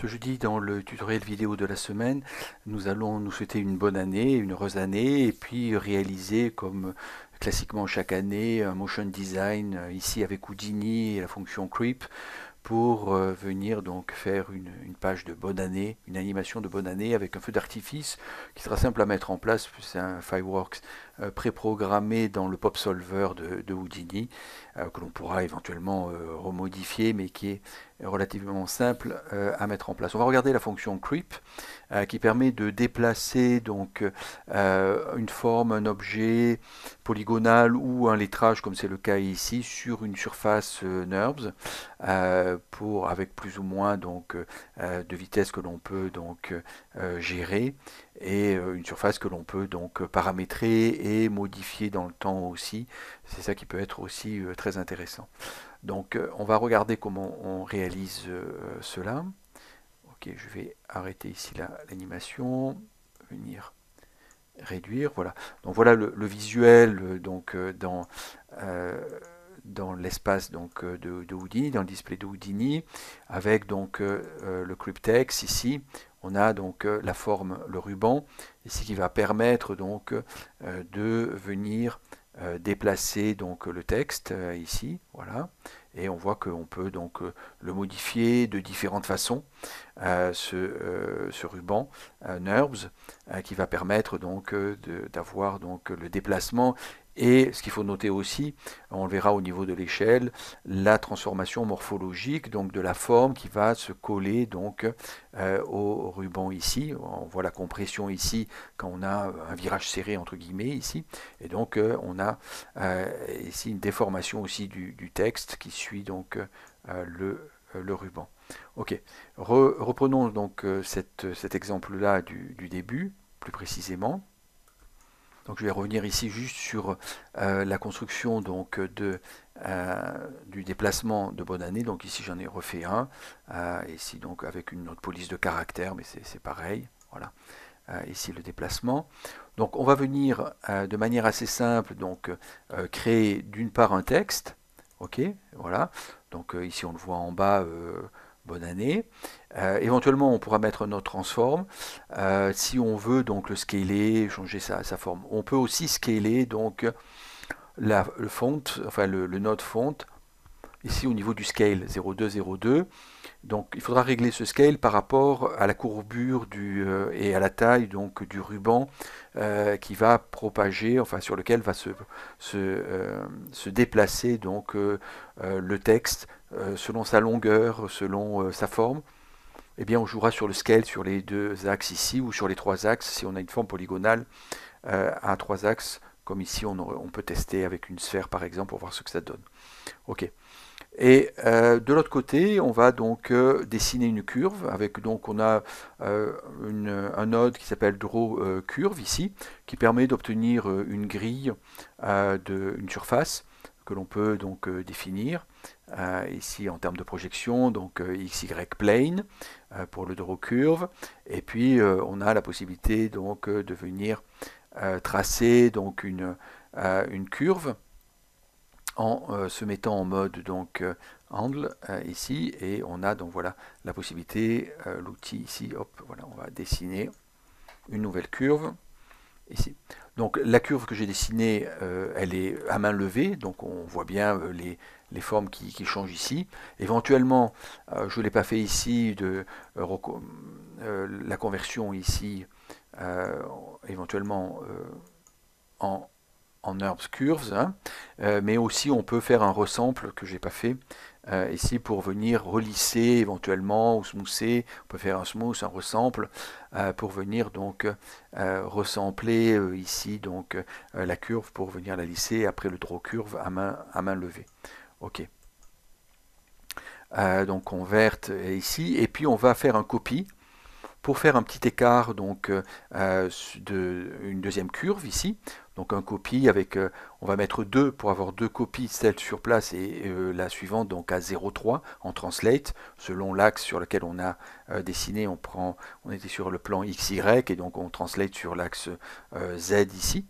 Ce jeudi, dans le tutoriel vidéo de la semaine, nous allons nous souhaiter une bonne année, une heureuse année, et puis réaliser, comme classiquement chaque année, un motion design, euh, ici avec Houdini et la fonction Creep, pour euh, venir donc faire une, page de bonne année, une animation de bonne année avec un feu d'artifice qui sera simple à mettre en place, c'est un fireworks euh, préprogrammé dans le Pop Solver de, Houdini, euh, que l'on pourra éventuellement euh, remodifier, mais qui est relativement simple à mettre en place. On va regarder la fonction creep qui permet de déplacer donc une forme, un objet polygonal ou un lettrage comme c'est le cas ici sur une surface NURBS pour avec plus ou moins donc de vitesse que l'on peut donc gérer et euh, une surface que l'on peut donc euh, paramétrer et modifier dans le temps aussi. C'est ça qui peut être aussi euh, très intéressant. Donc on va regarder comment on réalise cela. Ok, je vais arrêter ici l'animation, venir réduire, voilà. Donc voilà le, visuel donc dans dans l'espace donc de, Houdini, dans le display de Houdini, avec donc le cryptex ici, on a donc euh, la forme, le ruban, et ce qui va permettre donc euh, de venir euh, déplacer donc le texte ici, voilà, et on voit qu'on peut donc le modifier de différentes façons, ce, ruban NURBS, qui va permettre donc d'avoir donc le déplacement et ce qu'il faut noter aussi, on le verra au niveau de l'échelle, la transformation morphologique, donc de la forme qui va se coller donc euh, au ruban ici. On voit la compression ici quand on a un virage serré entre guillemets ici. Et donc euh, on a euh, ici une déformation aussi du, texte qui suit donc le, ruban. Ok, reprenons donc cet exemple-là du début, plus précisément. Donc je vais revenir ici juste sur euh, la construction donc, de, euh, du déplacement de bonne année. Donc ici j'en ai refait un, euh, ici donc avec une autre police de caractère, mais c'est pareil. Voilà. ici le déplacement. Donc on va venir de manière assez simple donc créer d'une part un texte. Ok, voilà. Donc ici on le voit en bas, bonne année. Euh, éventuellement, on pourra mettre notre transform euh, si on veut donc le scaler, changer sa, forme. On peut aussi scaler donc le font, enfin le, node font, ici au niveau du scale 0202. Donc il faudra régler ce scale par rapport à la courbure du, euh, et à la taille du ruban qui va propager, enfin sur lequel va se, se déplacer donc le texte selon sa longueur, selon sa forme. Eh bien on jouera sur le scale, sur les deux axes ici, ou sur les trois axes, si on a une forme polygonale euh, à trois axes, comme ici on, peut tester avec une sphère par exemple pour voir ce que ça donne. Ok. Et euh, de l'autre côté, on va donc euh, dessiner une curve avec donc on a un node qui s'appelle draw curve ici, qui permet d'obtenir une grille d'une surface que l'on peut donc définir euh, ici en termes de projection, donc euh, XY plane euh, pour le draw curve. Et puis on a la possibilité donc de venir tracer donc une, une curve en se mettant en mode donc angle ici et on a donc voilà la possibilité l'outil ici hop voilà on va dessiner une nouvelle curve ici. Donc la curve que j'ai dessinée, euh, elle est à main levée, donc on voit bien euh, les, formes qui, changent ici. Éventuellement, euh, je ne l'ai pas fait ici, de, la conversion ici, éventuellement en, herbs curves, hein. mais aussi on peut faire un resample que je n'ai pas fait, ici euh, pour venir relisser éventuellement ou smousser. On peut faire un smooth, un resample euh, pour venir donc euh, euh ici donc la curve pour venir la lisser après le draw curve à main, à main levée. Ok. donc on verte ici et puis on va faire un copy pour faire un petit écart, donc euh, euh, de, une deuxième curve ici, donc un copie avec, euh, on va mettre deux pour avoir deux copies, celle sur place et la suivante donc à 0,3 en translate, selon l'axe sur lequel on a dessiné, on prend, on était sur le plan XY et donc on translate sur l'axe Z ici,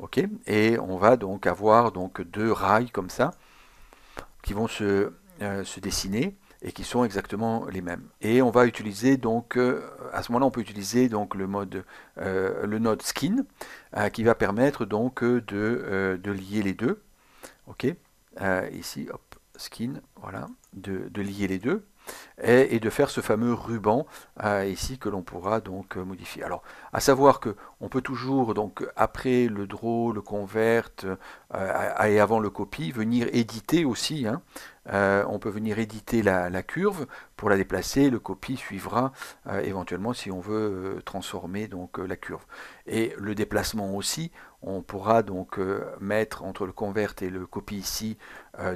ok, et on va donc avoir donc deux rails comme ça qui vont se, se dessiner et qui sont exactement les mêmes. Et on va utiliser donc, euh, à ce moment-là, on peut utiliser donc le mode, euh, le node skin, euh, qui va permettre donc de, lier les deux. Ok, ici, hop, skin, voilà, de, lier les deux. Et, de faire ce fameux ruban ici que l'on pourra donc modifier. Alors, à savoir que on peut toujours donc après le draw, le convert et avant le copy, venir éditer aussi hein, euh, on peut venir éditer la, curve pour la déplacer, le copy suivra euh, éventuellement si on veut euh, transformer donc la curve. Et le déplacement aussi, on pourra donc mettre entre le convert et le copy ici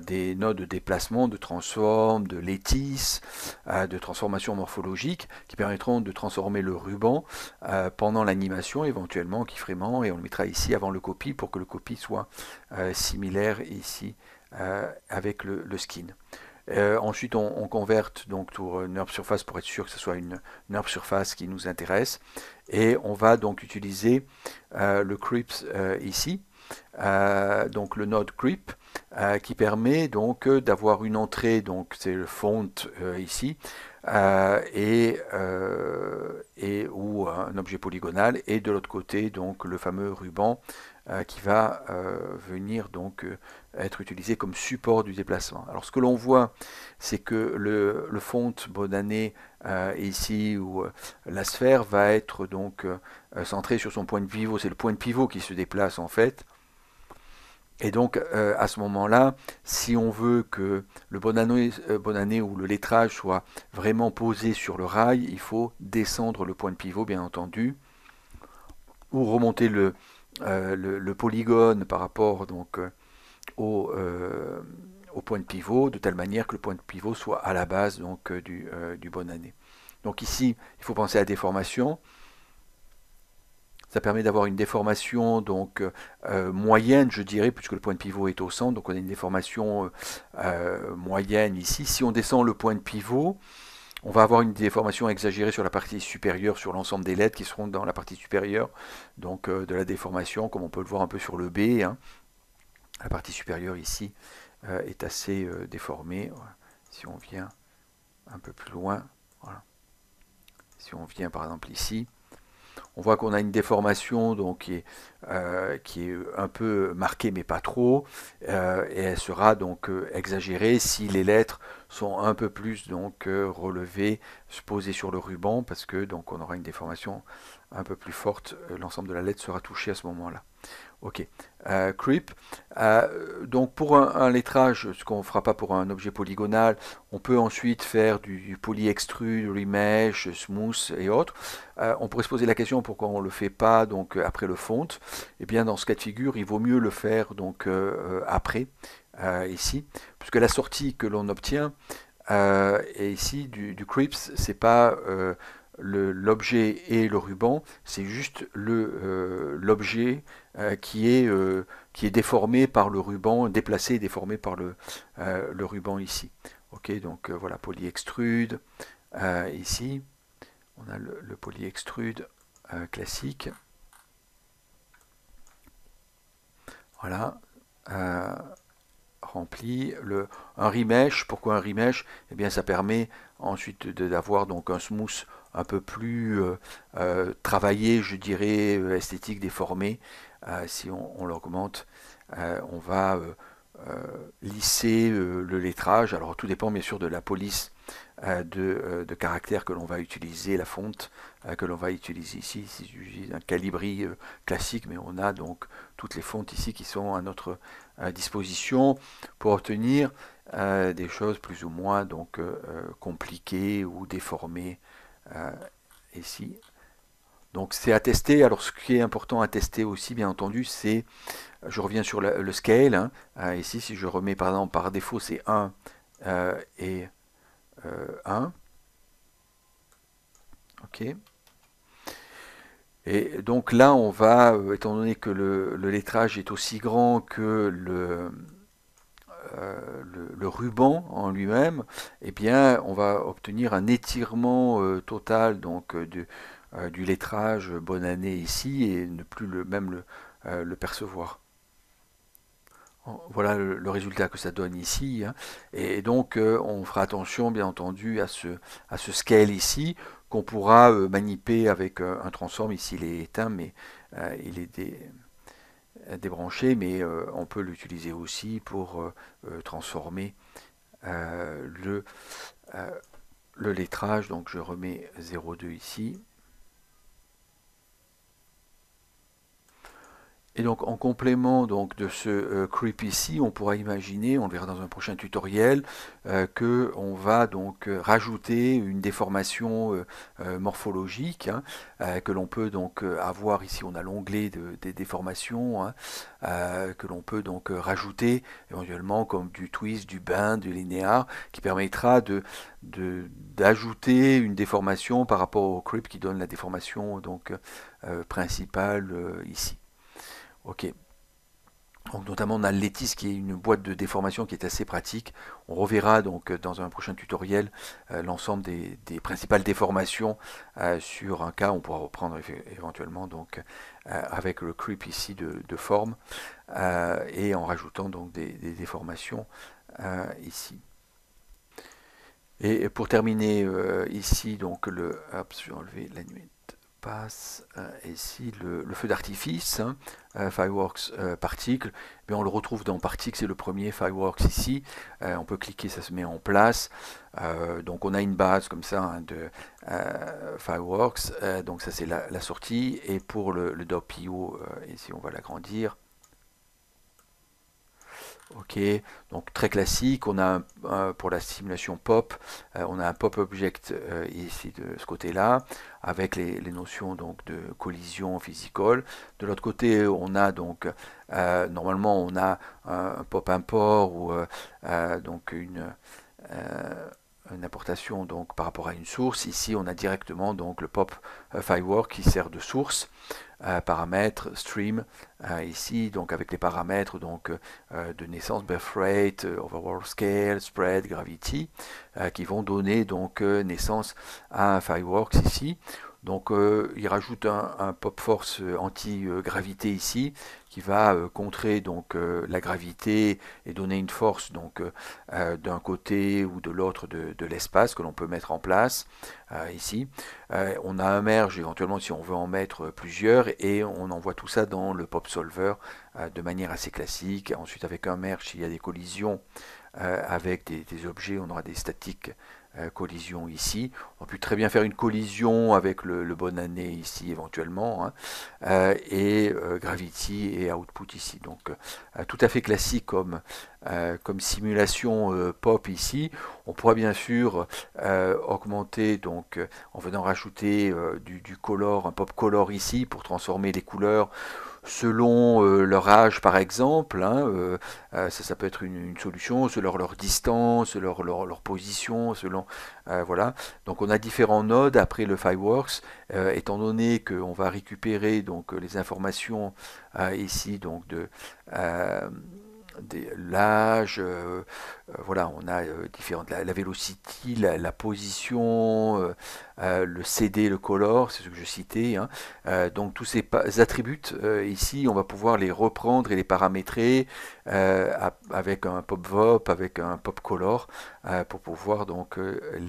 des nodes de déplacement, de transform, de lattice, de transformation morphologique qui permettront de transformer le ruban pendant l'animation, éventuellement qui et on le mettra ici avant le copy pour que le copy soit similaire ici euh, avec le, skin. Euh, ensuite, on, converte donc pour une surface pour être sûr que ce soit une, NURB surface qui nous intéresse. Et on va donc utiliser euh, le creeps ici, donc le node creep, qui permet donc d'avoir une entrée, donc c'est le font ici, et, ou un objet polygonal et de l'autre côté donc le fameux ruban euh, qui va euh, venir donc euh, être utilisé comme support du déplacement. Alors ce que l'on voit, c'est que le, le font bonne année ici où la sphère va être donc centrée sur son point de pivot. C'est le point de pivot qui se déplace en fait. Et donc à ce moment-là, si on veut que le bon bon année ou le lettrage soit vraiment posé sur le rail, il faut descendre le point de pivot bien entendu, ou remonter le, euh, le, polygone par rapport donc, euh, euh, au, point de pivot, de telle manière que le point de pivot soit à la base donc, du, bon année. Donc ici, il faut penser à déformation. Ça permet d'avoir une déformation donc moyenne, je dirais, puisque le point de pivot est au centre, donc on a une déformation moyenne ici. Si on descend le point de pivot, on va avoir une déformation exagérée sur la partie supérieure, sur l'ensemble des lettres qui seront dans la partie supérieure, donc euh, de la déformation, comme on peut le voir un peu sur le B. Hein. La partie supérieure ici euh, est assez euh, déformée. Si on vient un peu plus loin, si on vient par exemple ici, on voit qu'on a une déformation donc, qui, est, euh, un peu marquée mais pas trop, euh, et elle sera donc euh, exagérée si les lettres sont un peu plus donc relevées, posées sur le ruban, parce que donc on aura une déformation un peu plus forte, l'ensemble de la lettre sera touchée à ce moment-là. Ok. Euh, creep. Euh, donc pour un, lettrage, ce qu'on ne fera pas pour un objet polygonal, on peut ensuite faire du, du remesh, smooth et autres. Euh, on pourrait se poser la question pourquoi on ne le fait pas donc après le font. Eh bien dans ce cas de figure, il vaut mieux le faire donc après, ici, puisque la sortie que l'on obtient est ici du, du ce c'est pas l'objet et le ruban, c'est juste l'objet euh, qui, est, euh, qui est déformé par le ruban, déplacé et déformé par le, euh, ruban ici. Ok, donc voilà, polyextrude ici. On a le, polyextrude classique. Voilà. rempli. Le, un remesh, pourquoi un remesh Eh bien, ça permet ensuite d'avoir donc un smooth un peu plus travaillé, je dirais, esthétique, déformé, euh, si on, l'augmente, euh, on va euh, lisser le lettrage. Alors tout dépend bien sûr de la police de, caractère que l'on va utiliser, la fonte que l'on va utiliser ici. C'est un calibri classique, mais on a donc toutes les fontes ici qui sont à notre disposition pour obtenir des choses plus ou moins donc compliquées ou déformées ici donc c'est à tester. Alors ce qui est important à tester aussi, bien entendu, c'est, je reviens sur le, scale. Hein. Euh, ici, si je remets par par défaut, c'est 1 euh, et 1. Euh, OK. Et donc là, on va, étant donné que le, lettrage est aussi grand que le, le, ruban en lui-même, eh bien, on va obtenir un étirement total donc de, euh, du lettrage euh, bonne année ici et ne plus le, même le, euh, percevoir. Voilà le, résultat que ça donne ici. Hein. Et, donc, on fera attention, bien entendu, à ce, à ce scale ici, qu'on pourra manipuler avec un transform. Ici, il est éteint, mais il est débranché, mais on peut l'utiliser aussi pour transformer le, le lettrage. Donc, je remets 0,2 ici. Et donc en complément donc, de ce euh, creep ici, on pourra imaginer, on le verra dans un prochain tutoriel, euh, que on va donc euh, rajouter une déformation euh, morphologique hein, que l'on peut donc avoir ici on a l'onglet des déformations hein, que l'on peut donc rajouter éventuellement comme du twist, du bain, du linéaire qui permettra de d'ajouter une déformation par rapport au creep qui donne la déformation donc principale ici. Ok. Donc, notamment, on a Letis qui est une boîte de déformation qui est assez pratique. On reverra donc euh, dans un prochain tutoriel euh, l'ensemble des, principales déformations euh, sur un cas. On pourra reprendre éventuellement donc avec le creep ici de, forme et en rajoutant donc des, déformations ici. Et pour terminer ici donc le, je vais enlever la nuit passe ici euh, le, feu d'artifice, hein, euh, Fireworks euh, Particle, mais eh on le retrouve dans Particle, c'est le premier Fireworks ici, on peut cliquer, ça se met en place, donc on a une base comme ça hein, de Fireworks, donc ça c'est la, sortie, et pour le, le DOPIO, ici on va l'agrandir, Ok, donc très classique. On a euh, pour la simulation pop, euh, on a un pop object euh, ici de ce côté-là, avec les, notions donc de collision physical. De l'autre côté, on a donc normalement on a un, pop import ou donc une une importation donc par rapport à une source. Ici, on a directement donc le pop euh, firework qui sert de source, euh, paramètres stream euh, ici donc avec les paramètres donc de naissance, birth rate, overall scale, spread, gravity qui vont donner donc naissance à un fireworks ici. Donc euh, il rajoute un, pop force euh, anti-gravité ici qui va euh, contrer la gravité et donner une force d'un côté ou de l'autre de, l'espace que l'on peut mettre en place ici. on a un merge éventuellement si on veut en mettre plusieurs et on envoie tout ça dans le pop solver de manière assez classique. Ensuite avec un merge s'il y a des collisions avec des, des objets on aura des statiques euh, collision ici. On peut très bien faire une collision avec le, bon bonne année ici éventuellement, hein. euh, et euh, Gravity et Output ici. Donc tout à fait classique comme, simulation pop ici. On pourrait bien sûr augmenter donc en venant rajouter du, du color, un pop color ici pour transformer les couleurs selon euh, leur âge par exemple, hein, euh, euh, ça, peut être une, solution, selon leur distance, leur, leur, position, selon... voilà. Donc on a différents nodes après le Fireworks, étant donné qu'on va récupérer donc, les informations ici donc de l'âge, euh, euh, voilà, on a euh, différentes, la, velocity, la, position, le CD, le color, c'est ce que je citais. Hein. donc tous ces attributs ici, on va pouvoir les reprendre et les paramétrer avec un pop vop, avec un pop color, pour pouvoir donc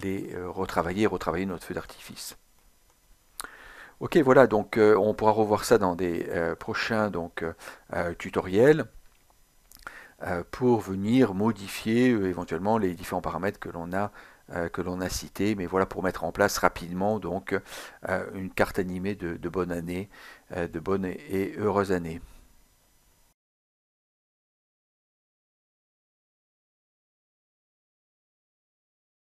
les retravailler, retravailler notre feu d'artifice. Ok, voilà, donc on pourra revoir ça dans des prochains donc, tutoriels. Euh, pour venir modifier euh, éventuellement les différents paramètres que l'on a euh, que l'on a cité, mais voilà pour mettre en place rapidement donc une carte animée de, de bonne année, de bonne et heureuse année.